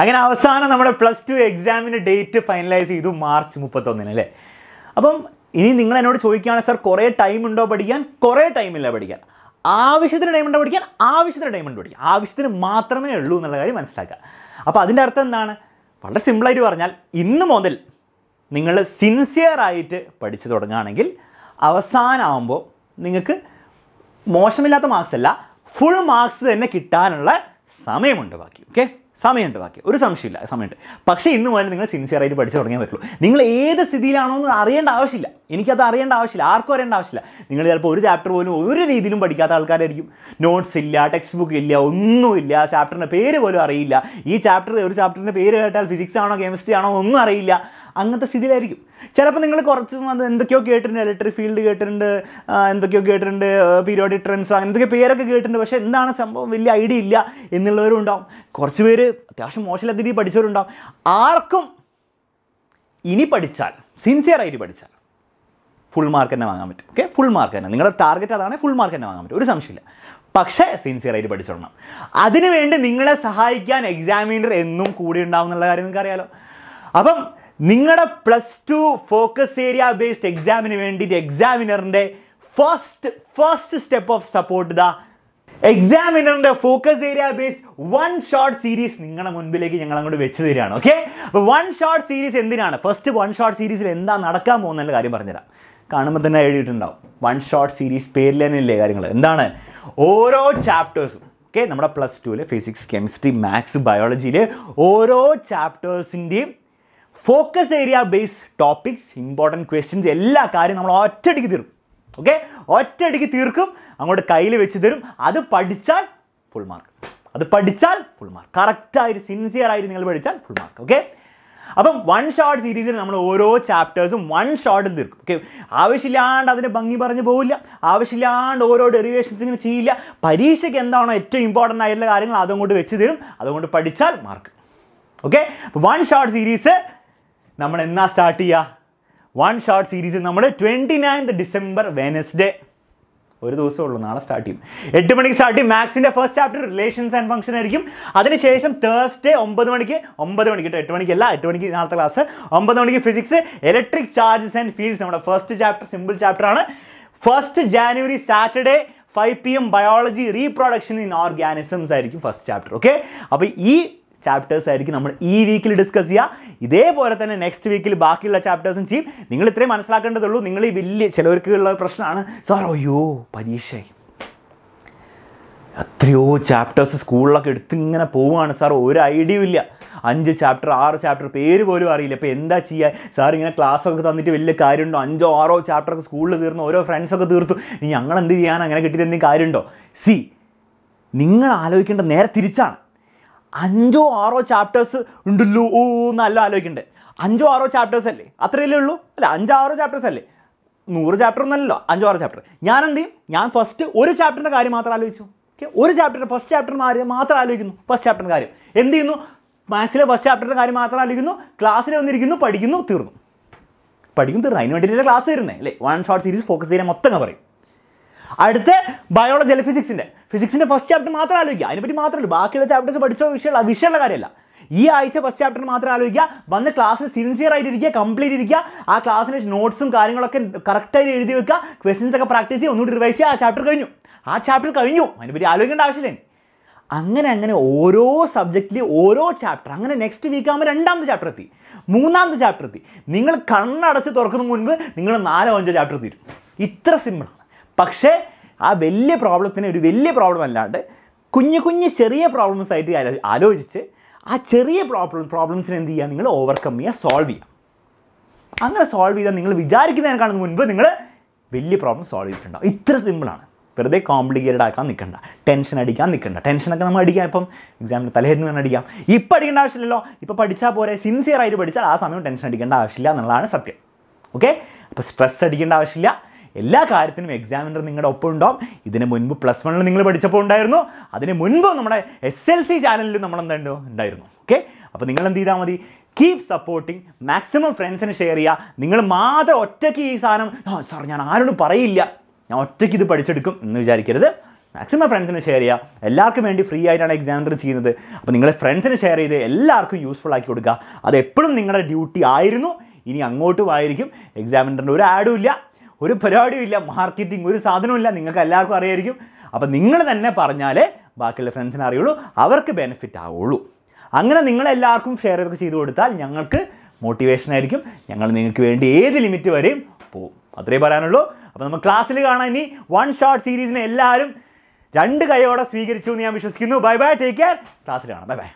അങ്ങനെ അവസാനം നമ്മുടെ പ്ലസ് ടു എക്സാമിന് ഡേറ്റ് ഫൈനലൈസ് ചെയ്തു മാർച്ച് മുപ്പത്തൊന്നിന് അല്ലേ അപ്പം ഇനി നിങ്ങൾ എന്നോട് ചോദിക്കുകയാണ് സാർ കുറേ ടൈം ഉണ്ടോ പഠിക്കാൻ കുറേ ടൈമില്ല പഠിക്കാൻ ആവശ്യത്തിന് ടൈം ഉണ്ടോ പഠിക്കാൻ ആവശ്യത്തിന് ടൈം ഉണ്ട് പഠിക്കാൻ ആവശ്യത്തിന് മാത്രമേ ഉള്ളൂ എന്നുള്ള കാര്യം മനസ്സിലാക്കുക അപ്പോൾ അതിൻ്റെ അർത്ഥം എന്താണ് വളരെ സിമ്പിളായിട്ട് പറഞ്ഞാൽ ഇന്ന് മുതൽ നിങ്ങൾ സിൻസിയറായിട്ട് പഠിച്ചു തുടങ്ങുകയാണെങ്കിൽ അവസാനമാകുമ്പോൾ നിങ്ങൾക്ക് മോശമില്ലാത്ത മാർക്സ് അല്ല ഫുൾ മാർക്സ് തന്നെ കിട്ടാനുള്ള സമയമുണ്ട് ബാക്കി ഓക്കെ സമയമുണ്ട് ബാക്കി ഒരു സംശയമില്ല സമയമുണ്ട് പക്ഷേ ഇന്ന് മുതൽ നിങ്ങൾ സിൻസിയറായിട്ട് പഠിച്ചു തുടങ്ങിയാൽ പറ്റുള്ളൂ നിങ്ങൾ ഏത് സ്ഥിതിയിലാണോ എന്ന് അറിയേണ്ട ആവശ്യമില്ല എനിക്കത് അറിയേണ്ട ആവശ്യമില്ല ആർക്കും അറിയേണ്ട ആവശ്യമില്ല നിങ്ങൾ ചിലപ്പോൾ ഒരു ചാപ്റ്റർ പോലും ഒരു രീതിയിലും പഠിക്കാത്ത ആൾക്കാരായിരിക്കും നോട്ട്സ് ഇല്ല ടെക്സ്റ്റ് ബുക്ക് ഇല്ല ഒന്നുമില്ല ചാപ്റ്ററിൻ്റെ പേര് പോലും അറിയില്ല ഈ ചാപ്റ്റർ ഒരു ചാപ്റ്ററിൻ്റെ പേര് കേട്ടാൽ ഫിസിക്സ് ആണോ കെമിസ്ട്രി ആണോ ഒന്നും അറിയില്ല അങ്ങനത്തെ സ്ഥിതിയിലായിരിക്കും ചിലപ്പോൾ നിങ്ങൾ കുറച്ച് അത് എന്തൊക്കെയോ കേട്ടിട്ടുണ്ട് ഇലക്ട്രിക് ഫീൽഡ് കേട്ടിട്ടുണ്ട് എന്തൊക്കെയോ കേട്ടിട്ടുണ്ട് പീരിയോഡിക് ട്രെൻഡ്സ് എന്തൊക്കെ പേരൊക്കെ കേട്ടിട്ടുണ്ട് പക്ഷേ എന്താണ് സംഭവം വലിയ ഐഡിയ ഇല്ല എന്നുള്ളവരും ഉണ്ടാവും കുറച്ച് പേര് അത്യാവശ്യം മോശം അതിരി പഠിച്ചവരുണ്ടാവും ആർക്കും ഇനി പഠിച്ചാൽ സിൻസിയറായിട്ട് പഠിച്ചാൽ ഫുൾ മാർക്ക് തന്നെ വാങ്ങാൻ പറ്റും ഓക്കെ ഫുൾ മാർക്ക് തന്നെ നിങ്ങളുടെ ടാർഗറ്റ് അതാണ് ഫുൾ മാർക്ക് തന്നെ വാങ്ങാൻ പറ്റും ഒരു സംശയമില്ല പക്ഷേ സിൻസിയറായിട്ട് പഠിച്ചോളണം അതിനുവേണ്ടി നിങ്ങളെ സഹായിക്കാൻ എക്സാമിനർ എന്നും കൂടി ഉണ്ടാവും എന്നുള്ള കാര്യം നിങ്ങൾക്ക് അറിയാലോ അപ്പം നിങ്ങളുടെ plus two focus area based എക്സാമിന് വേണ്ടിയിട്ട് എക്സാമിനറിന്റെ first first step of support the എക്സാമിനറിന്റെ focus area based one short series നിങ്ങളുടെ മുൻപിലേക്ക് ഞങ്ങൾ അങ്ങോട്ട് വെച്ച് തരികയാണ് ഓക്കെ അപ്പോൾ വൺ ഷോർട്ട് സീരീസ് എന്തിനാണ് ഫസ്റ്റ് വൺ ഷോർട്ട് സീരീസിൽ എന്താ നടക്കാൻ പോകുന്ന കാര്യം പറഞ്ഞുതരാം കാണുമ്പോൾ തന്നെ എഴുതിയിട്ടുണ്ടാവും വൺ ഷോർട്ട് സീരീസ് പേരിൽ തന്നെ ഇല്ലേ കാര്യങ്ങൾ എന്താണ് ഓരോ ചാപ്റ്റേഴ്സും ഓക്കെ നമ്മുടെ പ്ലസ് ടുവിൽ ഫിസിക്സ് കെമിസ്ട്രി മാത്സ് ബയോളജിയിൽ ഓരോ ചാപ്റ്റേഴ്സിൻ്റെയും focus area based topics important questions എല്ലാ കാര്യവും നമ്മൾ ഒറ്റയടിക്ക് തീർക്കും ഓക്കെ ഒറ്റയടിക്ക് തീർക്കും അങ്ങോട്ട് കയ്യിൽ വെച്ച് തരും അത് പഠിച്ചാൽ ഫുൾ മാർക്ക് അത് പഠിച്ചാൽ ഫുൾ മാർക്ക് കറക്റ്റായിട്ട് സിൻസിയർ ആയിട്ട് നിങ്ങൾ പഠിച്ചാൽ ഫുൾ മാർക്ക് ഓക്കെ അപ്പം വൺ ഷോട്ട് സീരീസിൽ നമ്മൾ ഓരോ ചാപ്റ്റേഴ്സും വൺ ഷോട്ടിൽ തീർക്കും ഓക്കെ ആവശ്യമില്ലാണ്ട് അതിന് ഭംഗി പറഞ്ഞു പോവില്ല ആവശ്യമില്ലാണ്ട് ഓരോ ഡെറിവേഷൻസ് ഇങ്ങനെ ചെയ്യില്ല പരീക്ഷയ്ക്ക് എന്താണോ ഏറ്റവും ഇമ്പോർട്ടൻ്റ് ആയിട്ടുള്ള കാര്യങ്ങൾ അതുകൊണ്ട് വെച്ച് തരും അതുകൊണ്ട് പഠിച്ചാൽ mark okay one shot series നമ്മൾ എന്നാ സ്റ്റാർട്ട് ചെയ്യുക വൺ ഷോട്ട് സീരീസ് നമ്മൾ ട്വൻറ്റി നയൻത് ഡിസംബർ വെനസ്ഡേ ഒരു ദിവസമേ ഉള്ളൂ നാളെ സ്റ്റാർട്ട് ചെയ്യും എട്ട് മണിക്ക് സ്റ്റാർട്ട് ചെയ്യും മാത്സിൻ്റെ first chapter relations and function ആയിരിക്കും അതിനുശേഷം തേഴ്സ്ഡേ ഒമ്പത് മണിക്ക് ഒമ്പത് മണിക്ക് കേട്ടോ എട്ട് മണിക്കല്ല എട്ട് മണിക്ക് നാളത്തെ ക്ലാസ് ഒമ്പത് മണിക്ക് physics electric charges and fields നമ്മുടെ ഫസ്റ്റ് ചാപ്റ്റർ സിമ്പിൾ ചാപ്റ്റർ ആണ് first January Saturday five P M biology reproduction in organisms ആയിരിക്കും ഫസ്റ്റ് ചാപ്റ്റർ ഓക്കെ അപ്പോൾ ഈ ചാപ്റ്റേഴ്സ് ആയിരിക്കും നമ്മൾ ഈ വീക്കിൽ ഡിസ്കസ് ചെയ്യുക ഇതേപോലെ തന്നെ നെക്സ്റ്റ് വീക്കിൽ ബാക്കിയുള്ള ചാപ്റ്റേഴ്സും ചെയ്യും നിങ്ങൾ ഇത്രയും മനസ്സിലാക്കേണ്ടതുള്ളൂ നിങ്ങൾ ഈ വലിയ ചിലവർക്കുള്ള പ്രശ്നമാണ് സാർ അയ്യോ പരീക്ഷ എത്രയോ ചാപ്റ്റേഴ്സ് സ്കൂളിലൊക്കെ എടുത്തിങ്ങനെ പോവുകയാണ് സാർ ഒരു ഐഡിയ ഇല്ല അഞ്ച് ചാപ്റ്റർ ആറ് ചാപ്റ്റർ പേര് പോലും അറിയില്ല അപ്പോൾ എന്താ ചെയ്യുക സാർ ഇങ്ങനെ ക്ലാസ്സൊക്കെ തന്നിട്ട് വലിയ കാര്യമുണ്ടോ അഞ്ചോ ആറോ ചാപ്റ്ററൊക്കെ സ്കൂളിൽ തീർന്നു ഓരോ ഫ്രണ്ട്സൊക്കെ തീർത്തു ഇനി ഞങ്ങൾ എന്ത് ചെയ്യാൻ അങ്ങനെ കിട്ടിയിട്ട് എന്തെങ്കിലും കാര്യമുണ്ടോ സി നിങ്ങൾ ആലോചിക്കേണ്ട നേരെ തിരിച്ചാണ് അഞ്ചോ ആറോ ചാപ്റ്റേഴ്സ് ഉണ്ടല്ലോ ഓ നല്ല ആലോചിക്കണ്ടേ അഞ്ചോ ആറോ ചാപ്റ്റേഴ്സ് അല്ലേ അത്രയല്ലേ ഉള്ളൂ അല്ല ആറോ ചാപ്റ്റേഴ്സ് അല്ലേ നൂറ് ചാപ്റ്റർ ഒന്നല്ലോ അഞ്ചോ ആറോ ചാപ്റ്റർ ഞാൻ എന്ത് ചെയ്യും ഞാൻ ഫസ്റ്റ് ഒരു ചാപ്റ്ററിൻ്റെ കാര്യം മാത്രം ആലോചിച്ചു ഓക്കെ ഒരു ചാപ്റ്ററിൻ്റെ ഫസ്റ്റ് ചാപ്റ്റർ കാര്യം മാത്രം ആലോചിക്കുന്നു ഫസ്റ്റ് ചാപ്റ്ററിൻ്റെ കാര്യം എന്ത് ചെയ്യുന്നു മാത്സിലെ ഫസ്റ്റ് ചാപ്റ്ററിൻ്റെ കാര്യം മാത്രം ആലോചിക്കുന്നു ക്ലാസ്സിൽ വന്നിരിക്കുന്നു പഠിക്കുന്നു തീർന്നു പഠിക്കുന്നു തീർന്നു അതിന് വേണ്ടിയിട്ടല്ലേ ക്ലാസ് തരുന്നത് അല്ലേ വൺ ഷോർട്ട് സീരീസ് ഫോക്കസ് ചെയ്യാൻ മൊത്തം പറയും അടുത്ത ബയോളജി അല്ലെ ഫിസിക്സിൻ്റെ ഫിസിക്സിൻ്റെ ഫസ്റ്റ് ചാപ്റ്റർ മാത്രം ആലോചിക്കുക അതിനെപ്പറ്റി മാത്രമല്ല ബാക്കിയുള്ള ചാപ്റ്റേഴ്സ് പഠിച്ചോ വിഷയമുള്ള വിഷയമുള്ള കാര്യമല്ല ഈ ആഴ്ച ഫസ്റ്റ് ചാപ്റ്റർ മാത്രം ആലോചിക്കുക വന്ന് ക്ലാസ്സിൽ സിൻസിയർ ആയിട്ട് ഇരിക്കുക കംപ്ലീറ്റ് ഇരിക്കുക ആ ക്ലാസ്സിലെ നോട്ട്സും കാര്യങ്ങളൊക്കെ കറക്റ്റായിട്ട് എഴുതി വെക്കുക ക്വസ്റ്റ്യൻസ് ഒക്കെ പ്രാക്ടീസ് ചെയ്യുക ഒന്നുകൂടി റിവൈസ് ചെയ്യുക ആ ചാപ്റ്റർ കഴിഞ്ഞു ആ ചാപ്റ്റർ കഴിഞ്ഞു അതിനെപ്പറ്റി ആലോചിക്കേണ്ട ആവശ്യമില്ല അങ്ങനെ അങ്ങനെ ഓരോ സബ്ജക്റ്റിലെ ഓരോ ചാപ്റ്റർ അങ്ങനെ നെക്സ്റ്റ് വീക്ക് ആകുമ്പോൾ രണ്ടാമത്തെ ചാപ്റ്റർ എത്തി മൂന്നാമത്തെ ചാപ്റ്റർ എത്തി നിങ്ങൾ കണ്ണടച്ച് തുറക്കുന്ന മുൻപ് നിങ്ങൾ നാലോ അഞ്ചോ ചാപ്റ്റർ തീരും ഇത്ര സിമ്പിളാണ് പക്ഷേ ആ വലിയ പ്രോബ്ലത്തിന് ഒരു വലിയ പ്രോബ്ലം അല്ലാണ്ട് കുഞ്ഞു കുഞ്ഞു ചെറിയ പ്രോബ്ലംസ് ആയിട്ട് ആലോചിച്ച് ആ ചെറിയ പ്രോബ്ലം പ്രോബ്ലംസിനെ എന്ത് ചെയ്യുക നിങ്ങൾ ഓവർകം ചെയ്യുക സോൾവ് ചെയ്യുക അങ്ങനെ സോൾവ് ചെയ്താൽ നിങ്ങൾ കാണുന്ന മുൻപ് നിങ്ങൾ വലിയ പ്രോബ്ലം സോൾവ് ചെയ്തിട്ടുണ്ടാവും ഇത്ര സിമ്പിളാണ് വെറുതെ കോംപ്ലിക്കേറ്റഡ് ആക്കാൻ നിൽക്കണ്ട ടെൻഷൻ അടിക്കാൻ നിൽക്കണ്ട ടെൻഷനൊക്കെ നമ്മൾ അടിക്കാം ഇപ്പം എക്സാമിന് തലേന്ന് തന്നെ അടിക്കാം ഇപ്പം അടിക്കേണ്ട ആവശ്യമില്ലല്ലോ ഇപ്പം പഠിച്ചാൽ പോരെ സിൻസിയർ ആയിട്ട് പഠിച്ചാൽ ആ സമയം ടെൻഷൻ അടിക്കേണ്ട ആവശ്യമില്ല എന്നുള്ളതാണ് സത്യം ഓക്കെ അപ്പോൾ സ്ട്രെസ് അടിക്കേണ്ട ആവശ്യമില്ല എല്ലാ കാര്യത്തിനും എക്സാമിനർ നിങ്ങളുടെ ഒപ്പം ഉണ്ടാവും ഇതിന് മുൻപ് പ്ലസ് വണ്ണിൽ നിങ്ങൾ പഠിച്ചപ്പോൾ ഉണ്ടായിരുന്നു അതിന് മുൻപ് നമ്മുടെ എസ് എൽ സി ചാനലിൽ നമ്മൾ എന്തായിരുന്നു ഉണ്ടായിരുന്നു ഓക്കെ അപ്പോൾ നിങ്ങൾ എന്ത് ചെയ്താൽ മതി കീപ് സപ്പോർട്ടിങ് മാക്സിമം ഫ്രണ്ട്സിന് ഷെയർ ചെയ്യുക നിങ്ങൾ മാത്രം ഒറ്റയ്ക്ക് ഈ സാധനം സാർ ഞാൻ ആരോടും പറയില്ല ഞാൻ ഒറ്റയ്ക്ക് ഇത് പഠിച്ചെടുക്കും എന്ന് വിചാരിക്കരുത് മാക്സിമം ഫ്രണ്ട്സിന് ഷെയർ ചെയ്യുക എല്ലാവർക്കും വേണ്ടി ഫ്രീ ആയിട്ടാണ് എക്സാമിനർ ചെയ്യുന്നത് അപ്പോൾ നിങ്ങളെ ഫ്രണ്ട്സിന് ഷെയർ ചെയ്ത് എല്ലാവർക്കും യൂസ്ഫുൾ ആക്കി കൊടുക്കുക അത് എപ്പോഴും നിങ്ങളുടെ ഡ്യൂട്ടി ആയിരുന്നു ഇനി അങ്ങോട്ടും ആയിരിക്കും എക്സാമിനറിൻ്റെ ഒരു ആഡും ഇല്ല ഒരു പരിപാടിയും ഇല്ല മാർക്കറ്റിംഗ് ഒരു സാധനവും ഇല്ല നിങ്ങൾക്ക് എല്ലാവർക്കും അറിയായിരിക്കും അപ്പോൾ നിങ്ങൾ തന്നെ പറഞ്ഞാലേ ബാക്കിയുള്ള ഫ്രണ്ട്സിനെ അറിയുള്ളൂ അവർക്ക് ബെനിഫിറ്റ് ആവുള്ളൂ അങ്ങനെ നിങ്ങളെല്ലാവർക്കും ഷെയർ ഒക്കെ ചെയ്തു കൊടുത്താൽ ഞങ്ങൾക്ക് മോട്ടിവേഷൻ ആയിരിക്കും ഞങ്ങൾ നിങ്ങൾക്ക് വേണ്ടി ഏത് ലിമിറ്റ് വരെയും പോവും അത്രേ പറയാനുള്ളൂ അപ്പോൾ നമ്മൾ ക്ലാസ്സിൽ കാണാൻ ഇനി വൺ ഷോട്ട് സീരീസിനെ എല്ലാവരും രണ്ട് കൈയോടെ സ്വീകരിച്ചു എന്ന് ഞാൻ വിശ്വസിക്കുന്നു ബൈ ബൈ ടേക്ക് കെയർ ക്ലാസ്സിൽ കാണാം ബൈ ബൈ